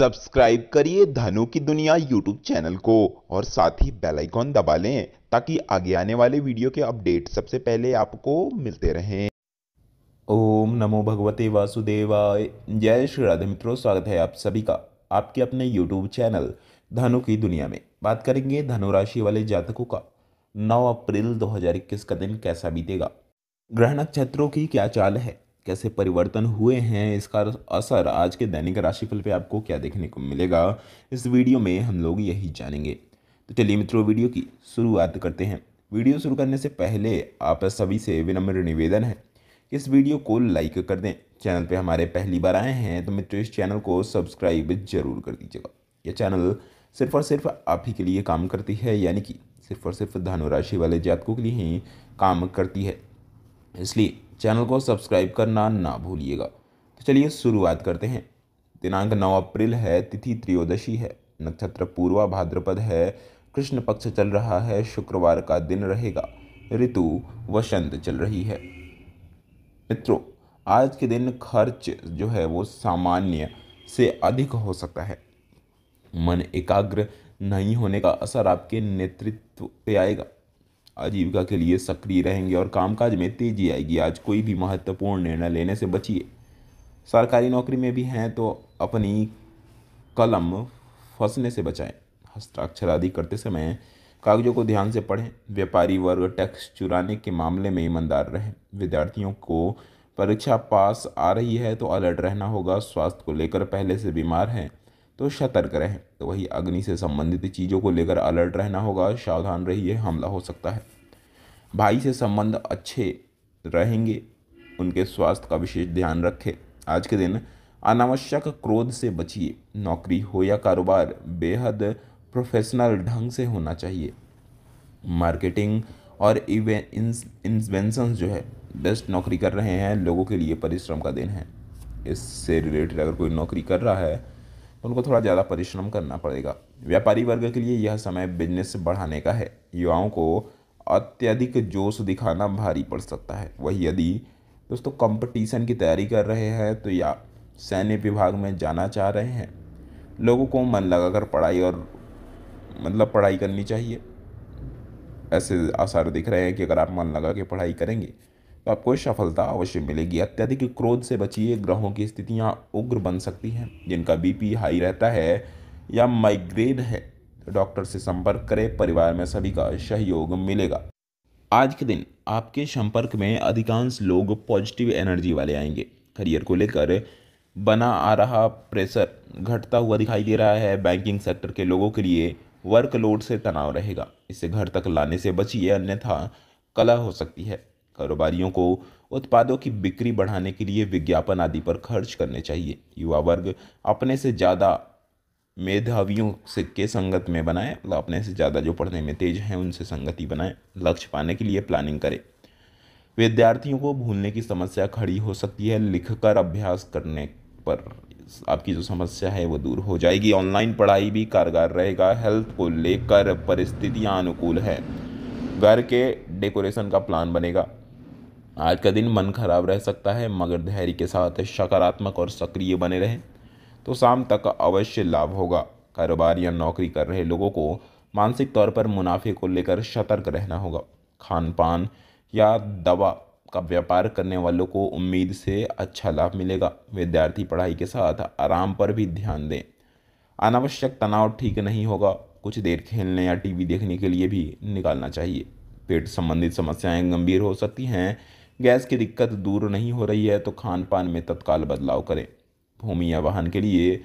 subscribe करिए धनु की दुनिया यूट्यूब चैनल को और साथ ही बेल आइकॉन दबा लें ताकि आगे आने वाले वीडियो के अपडेट सबसे पहले आपको मिलते रहें ओम नमो भगवते वासुदेवाय जय श्री राधे मित्रों स्वागत है आप सभी का आपके अपने यूट्यूब चैनल धनु की दुनिया में बात करेंगे धनुराशि वाले जातकों का नौ अप्रैल दो का दिन कैसा बीतेगा ग्रह नक्षत्रों की क्या चाल है कैसे परिवर्तन हुए हैं इसका असर आज के दैनिक राशिफल पे आपको क्या देखने को मिलेगा इस वीडियो में हम लोग यही जानेंगे तो चलिए मित्रों वीडियो की शुरुआत करते हैं वीडियो शुरू करने से पहले आप सभी से विनम्र निवेदन है कि इस वीडियो को लाइक कर दें चैनल पे हमारे पहली बार आए हैं तो मित्रों इस चैनल को सब्सक्राइब जरूर कर दीजिएगा यह चैनल सिर्फ और सिर्फ आप ही के लिए काम करती है यानी कि सिर्फ और सिर्फ धनुराशि वाले जातकों के लिए ही काम करती है इसलिए चैनल को सब्सक्राइब करना ना भूलिएगा तो चलिए शुरुआत करते हैं दिनांक 9 अप्रैल है तिथि त्रयोदशी है नक्षत्र पूर्वा भाद्रपद है कृष्ण पक्ष चल रहा है शुक्रवार का दिन रहेगा ऋतु वसंत चल रही है मित्रों आज के दिन खर्च जो है वो सामान्य से अधिक हो सकता है मन एकाग्र नहीं होने का असर आपके नेतृत्व पे आएगा आजीविका के लिए सक्रिय रहेंगे और कामकाज में तेजी आएगी आज कोई भी महत्वपूर्ण निर्णय लेने से बचिए सरकारी नौकरी में भी हैं तो अपनी कलम फंसने से बचाएं हस्ताक्षर आदि करते समय कागजों को ध्यान से पढ़ें व्यापारी वर्ग टैक्स चुराने के मामले में ईमानदार रहें विद्यार्थियों को परीक्षा पास आ रही है तो अलर्ट रहना होगा स्वास्थ्य को लेकर पहले से बीमार हैं तो सतर्क रहें तो वही अग्नि से संबंधित चीज़ों को लेकर अलर्ट रहना होगा सावधान रहिए हमला हो सकता है भाई से संबंध अच्छे रहेंगे उनके स्वास्थ्य का विशेष ध्यान रखें आज के दिन अनावश्यक क्रोध से बचिए नौकरी हो या कारोबार बेहद प्रोफेशनल ढंग से होना चाहिए मार्केटिंग और इन्वेंशन जो है बेस्ट नौकरी कर रहे हैं लोगों के लिए परिश्रम का दिन है इससे रिलेटेड अगर कोई नौकरी कर रहा है तो उनको थोड़ा ज़्यादा परिश्रम करना पड़ेगा व्यापारी वर्ग के लिए यह समय बिजनेस बढ़ाने का है युवाओं को अत्यधिक जोश दिखाना भारी पड़ सकता है वही यदि दोस्तों कंपटीशन की तैयारी कर रहे हैं तो या सैन्य विभाग में जाना चाह रहे हैं लोगों को मन लगाकर पढ़ाई और मतलब पढ़ाई करनी चाहिए ऐसे आसार दिख रहे हैं कि अगर आप मन लगा के पढ़ाई करेंगे तो आपको सफलता अवश्य मिलेगी अत्यधिक क्रोध से बचिए ग्रहों की स्थितियाँ उग्र बन सकती हैं जिनका बीपी हाई रहता है या माइग्रेन है तो डॉक्टर से संपर्क करें परिवार में सभी का सहयोग मिलेगा आज के दिन आपके संपर्क में अधिकांश लोग पॉजिटिव एनर्जी वाले आएंगे करियर को लेकर बना आ रहा प्रेशर घटता हुआ दिखाई दे रहा है बैंकिंग सेक्टर के लोगों के लिए वर्कलोड से तनाव रहेगा इसे घर तक लाने से बचिए अन्यथा कला हो सकती है कारोबारियों को उत्पादों की बिक्री बढ़ाने के लिए विज्ञापन आदि पर खर्च करने चाहिए युवा वर्ग अपने से ज़्यादा मेधावियों से के संगत में बनाए मतलब अपने से ज़्यादा जो पढ़ने में तेज हैं उनसे संगति बनाएं लक्ष्य पाने के लिए प्लानिंग करें विद्यार्थियों को भूलने की समस्या खड़ी हो सकती है लिखकर अभ्यास करने पर आपकी जो समस्या है वो दूर हो जाएगी ऑनलाइन पढ़ाई भी कारगर रहेगा हेल्थ को लेकर परिस्थितियाँ अनुकूल है घर के डेकोरेशन का प्लान बनेगा आज का दिन मन खराब रह सकता है मगर धैर्य के साथ सकारात्मक और सक्रिय बने रहें तो शाम तक अवश्य लाभ होगा कारोबार या नौकरी कर रहे लोगों को मानसिक तौर पर मुनाफे को लेकर सतर्क रहना होगा खान पान या दवा का व्यापार करने वालों को उम्मीद से अच्छा लाभ मिलेगा विद्यार्थी पढ़ाई के साथ आराम पर भी ध्यान दें अनावश्यक तनाव ठीक नहीं होगा कुछ देर खेलने या टीवी देखने के लिए भी निकालना चाहिए पेट संबंधित समस्याएं गंभीर हो सकती हैं गैस की दिक्कत दूर नहीं हो रही है तो खान पान में तत्काल बदलाव करें भूमि या वाहन के लिए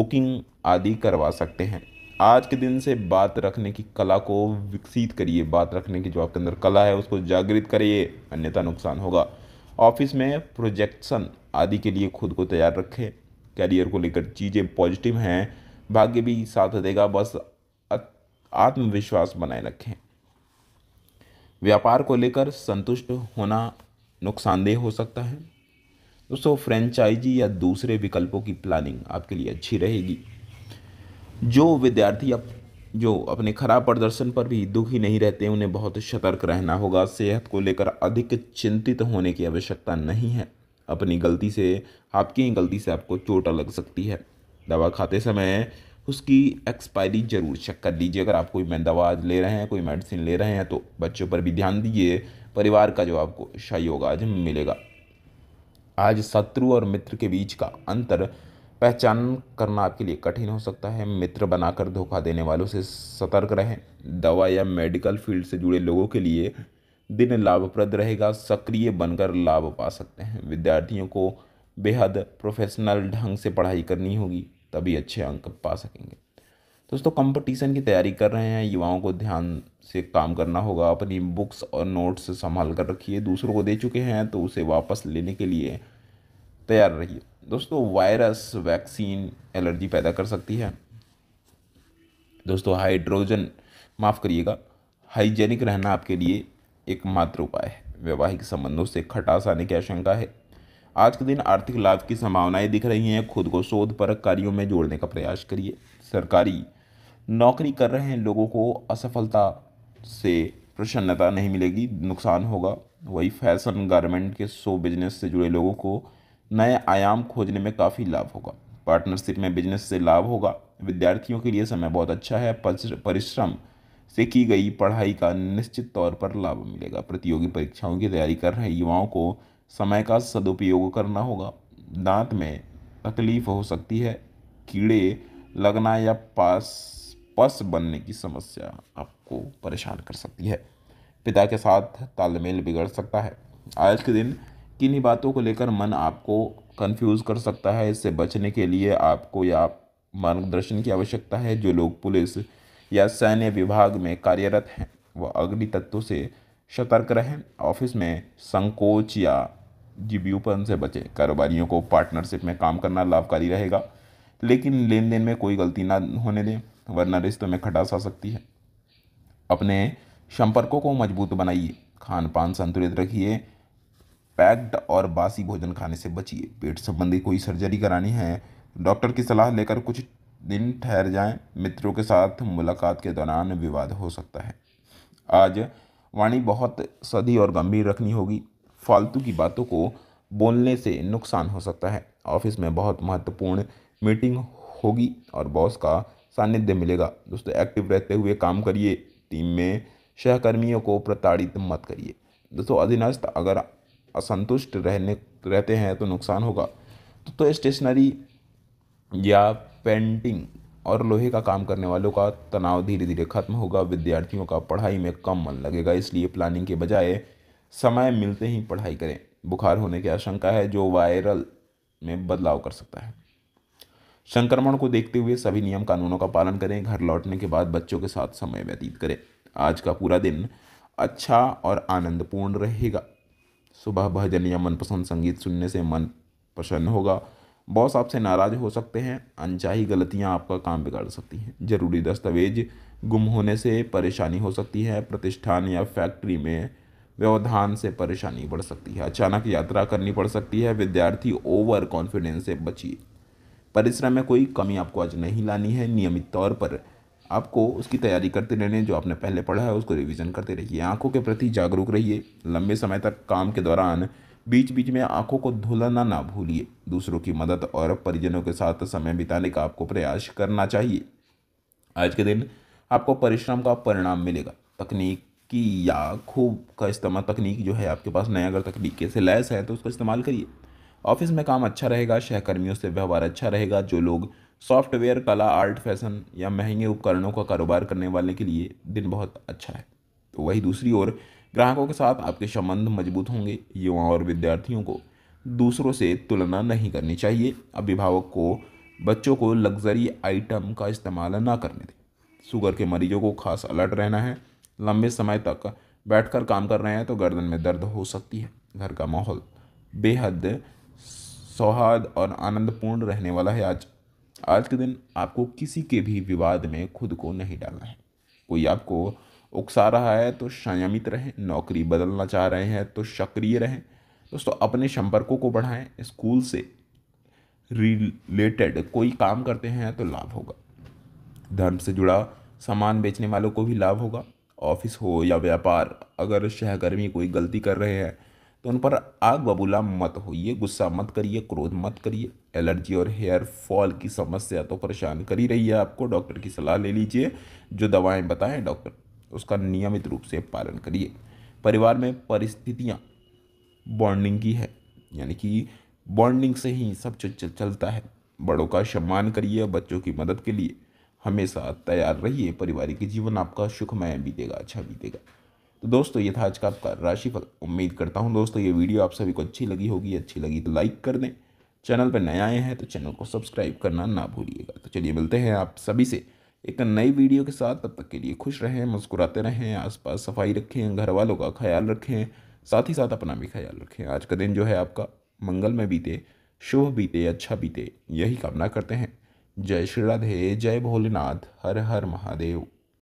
बुकिंग आदि करवा सकते हैं आज के दिन से बात रखने की कला को विकसित करिए बात रखने की जो आपके अंदर कला है उसको जागृत करिए अन्यथा नुकसान होगा ऑफिस में प्रोजेक्शन आदि के लिए खुद को तैयार रखें कैरियर को लेकर चीज़ें पॉजिटिव हैं भाग्य भी साथ देगा बस आत्मविश्वास बनाए रखें व्यापार को लेकर संतुष्ट होना नुकसानदेह हो सकता है दोस्तों फ्रेंचाइजी या दूसरे विकल्पों की प्लानिंग आपके लिए अच्छी रहेगी जो विद्यार्थी अब जो अपने खराब प्रदर्शन पर भी दुखी नहीं रहते उन्हें बहुत सतर्क रहना होगा सेहत को लेकर अधिक चिंतित होने की आवश्यकता नहीं है अपनी गलती से आपकी ही गलती से आपको चोट लग सकती है दवा खाते समय उसकी एक्सपायरी ज़रूर चेक कर लीजिए अगर आप कोई दवा ले रहे हैं कोई मेडिसिन ले रहे हैं तो बच्चों पर भी ध्यान दीजिए परिवार का जो आपको सहयोग आज मिलेगा आज शत्रु और मित्र के बीच का अंतर पहचान करना आपके लिए कठिन हो सकता है मित्र बनाकर धोखा देने वालों से सतर्क रहें दवा या मेडिकल फील्ड से जुड़े लोगों के लिए दिन लाभप्रद रहेगा सक्रिय बनकर लाभ पा सकते हैं विद्यार्थियों को बेहद प्रोफेशनल ढंग से पढ़ाई करनी होगी तभी अच्छे अंक पा सकेंगे दोस्तों कंपटीशन की तैयारी कर रहे हैं युवाओं को ध्यान से काम करना होगा अपनी बुक्स और नोट्स संभाल कर रखिए दूसरों को दे चुके हैं तो उसे वापस लेने के लिए तैयार रहिए दोस्तों वायरस वैक्सीन एलर्जी पैदा कर सकती है दोस्तों हाइड्रोजन माफ़ करिएगा हाइजेनिक रहना आपके लिए एकमात्र उपाय है वैवाहिक संबंधों से खटास आने की आशंका है आज के दिन आर्थिक लाभ की संभावनाएं दिख रही हैं खुद को शोध पर कार्यों में जोड़ने का प्रयास करिए सरकारी नौकरी कर रहे हैं लोगों को असफलता से प्रसन्नता नहीं मिलेगी नुकसान होगा वही फैशन गारमेंट के शो बिजनेस से जुड़े लोगों को नए आयाम खोजने में काफ़ी लाभ होगा पार्टनरशिप में बिजनेस से लाभ होगा विद्यार्थियों के लिए समय बहुत अच्छा है परिश्रम से की गई पढ़ाई का निश्चित तौर पर लाभ मिलेगा प्रतियोगी परीक्षाओं की तैयारी कर रहे युवाओं को समय का सदुपयोग करना होगा दांत में तकलीफ हो सकती है कीड़े लगना या पास पस बनने की समस्या आपको परेशान कर सकती है पिता के साथ तालमेल बिगड़ सकता है आज के दिन किन्हीं बातों को लेकर मन आपको कंफ्यूज कर सकता है इससे बचने के लिए आपको या मार्गदर्शन की आवश्यकता है जो लोग पुलिस या सैन्य विभाग में कार्यरत हैं वह अग्नि तत्वों से सतर्क रहें ऑफिस में संकोच या जीबीयूपन से बचें कारोबारियों को पार्टनरशिप में काम करना लाभकारी रहेगा लेकिन लेन देन में कोई गलती ना होने दें वरना रिश्तों में खटास आ सकती है अपने संपर्कों को मजबूत बनाइए खान पान संतुलित रखिए पैक्ड और बासी भोजन खाने से बचिए पेट संबंधी कोई सर्जरी करानी है डॉक्टर की सलाह लेकर कुछ दिन ठहर जाएं मित्रों के साथ मुलाकात के दौरान विवाद हो सकता है आज वाणी बहुत सदी और गंभीर रखनी होगी फालतू की बातों को बोलने से नुकसान हो सकता है ऑफिस में बहुत महत्वपूर्ण मीटिंग होगी और बॉस का सानिध्य मिलेगा दोस्तों एक्टिव रहते हुए काम करिए टीम में सहकर्मियों को प्रताड़ित मत करिए दोस्तों अधीनस्थ अगर असंतुष्ट रहने रहते हैं तो नुकसान होगा तो, तो स्टेशनरी या पेंटिंग और लोहे का काम करने वालों का तनाव धीरे धीरे खत्म होगा विद्यार्थियों का पढ़ाई में कम मन लगेगा इसलिए प्लानिंग के बजाय समय मिलते ही पढ़ाई करें बुखार होने की आशंका है जो वायरल में बदलाव कर सकता है संक्रमण को देखते हुए सभी नियम कानूनों का पालन करें घर लौटने के बाद बच्चों के साथ समय व्यतीत करें आज का पूरा दिन अच्छा और आनंदपूर्ण रहेगा सुबह भजन या मनपसंद संगीत सुनने से मन प्रसन्न होगा बॉस आपसे नाराज हो सकते हैं अनचाही गलतियां आपका काम बिगाड़ सकती हैं ज़रूरी दस्तावेज गुम होने से परेशानी हो सकती है प्रतिष्ठान या फैक्ट्री में व्यवधान से परेशानी बढ़ सकती है अचानक यात्रा करनी पड़ सकती है विद्यार्थी ओवर कॉन्फिडेंस से बचिए परिश्रम में कोई कमी आपको आज नहीं लानी है नियमित तौर पर आपको उसकी तैयारी करते रहने जो आपने पहले पढ़ा है उसको रिवीजन करते रहिए आंखों के प्रति जागरूक रहिए लंबे समय तक काम के दौरान बीच बीच में आंखों को धुलना ना भूलिए दूसरों की मदद और परिजनों के साथ समय बिताने का आपको प्रयास करना चाहिए आज के दिन आपको परिश्रम का परिणाम मिलेगा तकनीक की या खूब का इस्तेमाल तकनीक जो है आपके पास नया अगर तकनीक से लैस है तो उसका इस्तेमाल करिए ऑफिस में काम अच्छा रहेगा सहकर्मियों से व्यवहार अच्छा रहेगा जो लोग सॉफ्टवेयर कला आर्ट फैशन या महंगे उपकरणों का कारोबार करने वाले के लिए दिन बहुत अच्छा है तो वही दूसरी ओर ग्राहकों के साथ आपके संबंध मजबूत होंगे युवाओं और विद्यार्थियों को दूसरों से तुलना नहीं करनी चाहिए अभिभावक को बच्चों को लग्जरी आइटम का इस्तेमाल ना करने दें शुगर के मरीजों को खास अलर्ट रहना है लंबे समय तक बैठकर काम कर रहे हैं तो गर्दन में दर्द हो सकती है घर का माहौल बेहद सौहार्द और आनंदपूर्ण रहने वाला है आज आज के दिन आपको किसी के भी विवाद में खुद को नहीं डालना है कोई आपको उकसा रहा है तो संयमित रहें नौकरी बदलना चाह रहे हैं तो सक्रिय रहें दोस्तों अपने संपर्कों को बढ़ाएं स्कूल से रिलेटेड कोई काम करते हैं तो लाभ होगा धर्म से जुड़ा सामान बेचने वालों को भी लाभ होगा ऑफिस हो या व्यापार अगर सहकर्मी कोई गलती कर रहे हैं तो उन पर आग बबूला मत होइए गुस्सा मत करिए क्रोध मत करिए एलर्जी और हेयर फॉल की समस्या तो परेशान कर ही रही है आपको डॉक्टर की सलाह ले लीजिए जो दवाएं बताएं डॉक्टर उसका नियमित रूप से पालन करिए परिवार में परिस्थितियाँ बॉन्डिंग की है यानी कि बॉन्डिंग से ही सब चलता है बड़ों का सम्मान करिए बच्चों की मदद के लिए हमेशा तैयार रहिए पारिवारिक जीवन आपका सुखमय बीतेगा अच्छा बीतेगा तो दोस्तों ये था आज का आपका राशिफल उम्मीद करता हूँ दोस्तों ये वीडियो आप सभी को अच्छी लगी होगी अच्छी लगी तो लाइक कर दें चैनल पर नए आए हैं तो चैनल को सब्सक्राइब करना ना भूलिएगा तो चलिए मिलते हैं आप सभी से एक नई वीडियो के साथ तब तक के लिए खुश रहें मुस्कुराते रहें आसपास सफाई रखें घर वालों का ख्याल रखें साथ ही साथ अपना भी ख्याल रखें आज का दिन जो है आपका मंगलमय बीते शुभ बीते अच्छा बीते यही कामना करते हैं जय श्री राधे जय भोलेनाथ हर हर महादेव